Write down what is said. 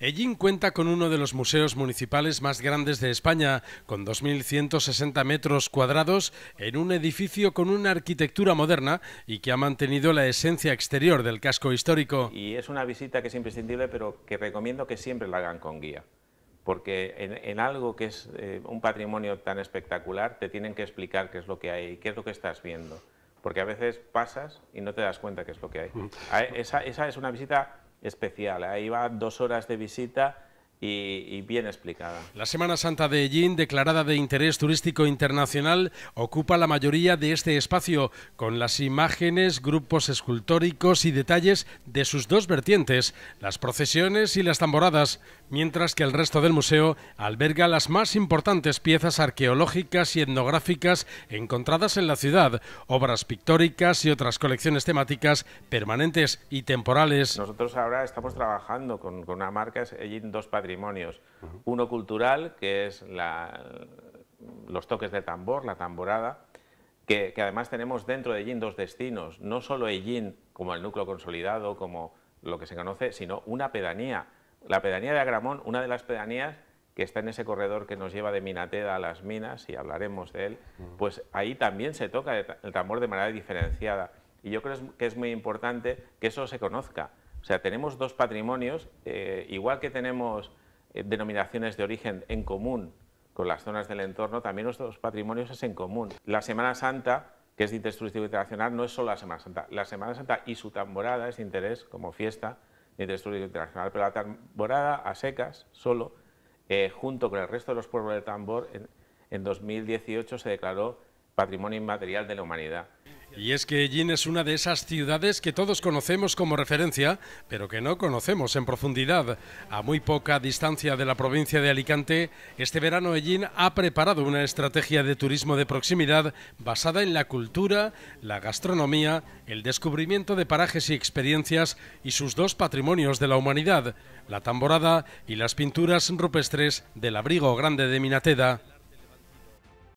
Ellín cuenta con uno de los museos municipales más grandes de España, con 2.160 metros cuadrados, en un edificio con una arquitectura moderna y que ha mantenido la esencia exterior del casco histórico. Y es una visita que es imprescindible, pero que recomiendo que siempre la hagan con guía, porque en, algo que es eh, un patrimonio tan espectacular, te tienen que explicar qué es lo que hay, y qué es lo que estás viendo, porque a veces pasas y no te das cuenta qué es lo que hay. Mm. Ah, esa, esa es una visita especial. Ahí va dos horas de visita y, bien explicada. La Semana Santa de Ellín, declarada de interés turístico internacional, ocupa la mayoría de este espacio, con las imágenes, grupos escultóricos y detalles de sus dos vertientes, las procesiones y las tamboradas, mientras que el resto del museo alberga las más importantes piezas arqueológicas y etnográficas encontradas en la ciudad, obras pictóricas y otras colecciones temáticas permanentes y temporales. Nosotros ahora estamos trabajando con, una marca, es dos Padres uno cultural, que es la, los toques de tambor, la tamborada, que, además tenemos dentro de Ellín dos destinos, no solo Ellín como el núcleo consolidado, como lo que se conoce, sino una pedanía. La pedanía de Agramón, una de las pedanías que está en ese corredor que nos lleva de Minateda a las minas, y hablaremos de él, pues ahí también se toca el tambor de manera diferenciada. Y yo creo que es muy importante que eso se conozca. O sea, tenemos dos patrimonios, eh, igual que tenemos eh, denominaciones de origen en común con las zonas del entorno, también nuestros patrimonios es en común. La Semana Santa, que es de interés turístico internacional, no es solo la Semana Santa. La Semana Santa y su tamborada es de interés como fiesta de interés turístico internacional, pero la tamborada a secas, solo, eh, junto con el resto de los pueblos del tambor, en 2018 se declaró Patrimonio Inmaterial de la Humanidad. Y es que Ellín es una de esas ciudades que todos conocemos como referencia, pero que no conocemos en profundidad. A muy poca distancia de la provincia de Alicante, este verano Ellín ha preparado una estrategia de turismo de proximidad basada en la cultura, la gastronomía, el descubrimiento de parajes y experiencias y sus dos patrimonios de la humanidad, la tamborada y las pinturas rupestres del abrigo grande de Minateda.